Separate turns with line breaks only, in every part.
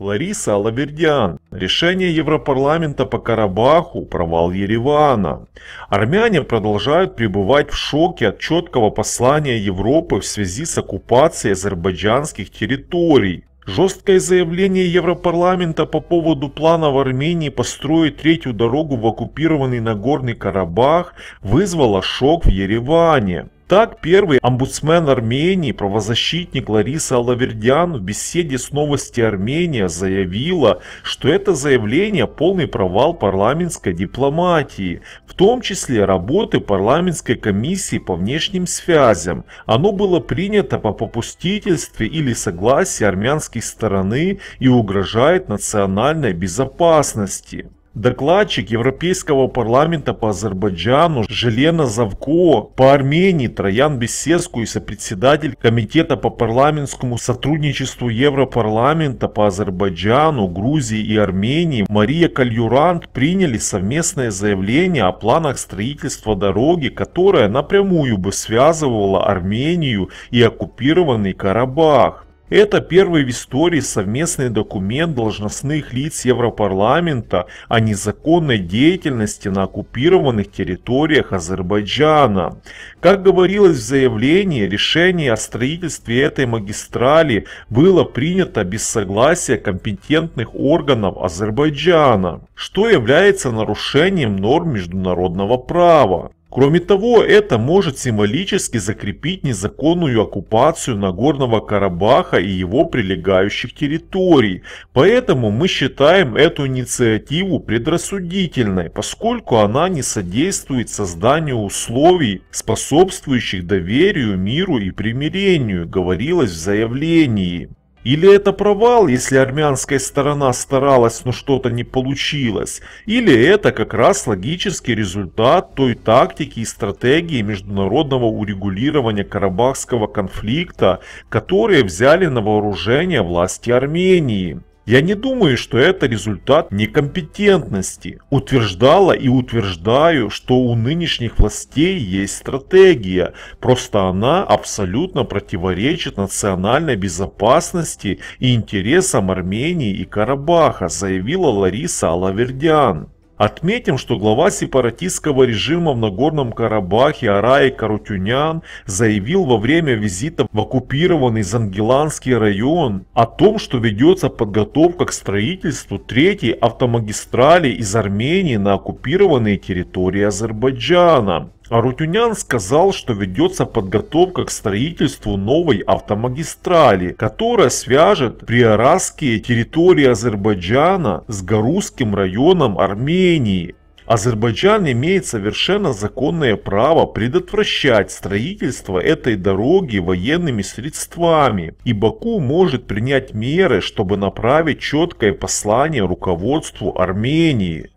Лариса Алабердян. Решение Европарламента по Карабаху – провал Еревана. Армяне продолжают пребывать в шоке от четкого послания Европы в связи с оккупацией азербайджанских территорий. Жесткое заявление Европарламента по поводу плана в Армении построить третью дорогу в оккупированный Нагорный Карабах вызвало шок в Ереване. Так, первый омбудсмен Армении, правозащитник Лариса Алавердян в беседе с новости Армения заявила, что это заявление полный провал парламентской дипломатии, в том числе работы парламентской комиссии по внешним связям. Оно было принято по попустительстве или согласии армянской стороны и угрожает национальной безопасности. Докладчик Европейского парламента по Азербайджану Желена Завко по Армении Троян Бесеску и сопредседатель Комитета по парламентскому сотрудничеству Европарламента по Азербайджану, Грузии и Армении Мария Кальюрант приняли совместное заявление о планах строительства дороги, которая напрямую бы связывала Армению и оккупированный Карабах. Это первый в истории совместный документ должностных лиц Европарламента о незаконной деятельности на оккупированных территориях Азербайджана. Как говорилось в заявлении, решение о строительстве этой магистрали было принято без согласия компетентных органов Азербайджана, что является нарушением норм международного права. Кроме того, это может символически закрепить незаконную оккупацию Нагорного Карабаха и его прилегающих территорий. Поэтому мы считаем эту инициативу предрассудительной, поскольку она не содействует созданию условий, способствующих доверию, миру и примирению, говорилось в заявлении. Или это провал, если армянская сторона старалась, но что-то не получилось, или это как раз логический результат той тактики и стратегии международного урегулирования Карабахского конфликта, которые взяли на вооружение власти Армении. Я не думаю, что это результат некомпетентности. Утверждала и утверждаю, что у нынешних властей есть стратегия, просто она абсолютно противоречит национальной безопасности и интересам Армении и Карабаха, заявила Лариса Алавердян. Отметим, что глава сепаратистского режима в Нагорном Карабахе Арай Карутюнян заявил во время визита в оккупированный Зангеланский район о том, что ведется подготовка к строительству третьей автомагистрали из Армении на оккупированные территории Азербайджана. Арутюнян сказал, что ведется подготовка к строительству новой автомагистрали, которая свяжет приоразские территории Азербайджана с Гарузским районом Армении. Азербайджан имеет совершенно законное право предотвращать строительство этой дороги военными средствами, и Баку может принять меры, чтобы направить четкое послание руководству Армении.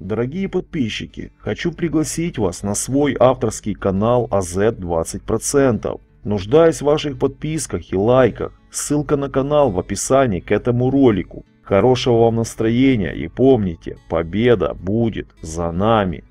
Дорогие подписчики, хочу пригласить вас на свой авторский канал АЗ 20%. Нуждаюсь в ваших подписках и лайках. Ссылка на канал в описании к этому ролику. Хорошего вам настроения и помните, победа будет за нами.